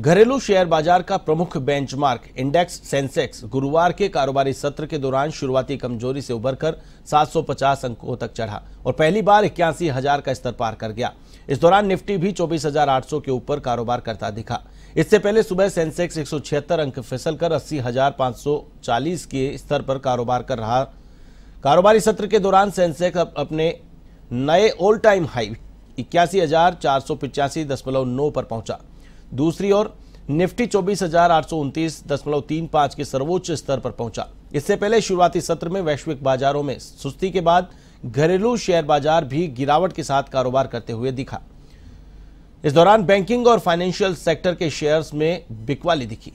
घरेलू शेयर बाजार का प्रमुख बेंचमार्क इंडेक्स सेंसेक्स गुरुवार के कारोबारी सत्र के दौरान शुरुआती कमजोरी से उभरकर 750 अंकों तक चढ़ा और पहली बार इक्यासी हजार का स्तर पार कर गया इस दौरान निफ्टी भी 24,800 के ऊपर कारोबार करता दिखा इससे पहले सुबह सेंसेक्स एक अंक फिसल कर अस्सी के स्तर पर कारोबार कर रहा कारोबारी सत्र के दौरान सेंसेक्स अपने नए ऑल टाइम हाई इक्यासी पर पहुंचा दूसरी ओर निफ्टी चौबीस के सर्वोच्च स्तर पर पहुंचा इससे पहले शुरुआती सत्र में वैश्विक बाजारों में सुस्ती के बाद घरेलू शेयर बाजार भी गिरावट के साथ कारोबार करते हुए दिखा इस दौरान बैंकिंग और फाइनेंशियल सेक्टर के शेयर्स में बिकवाली दिखी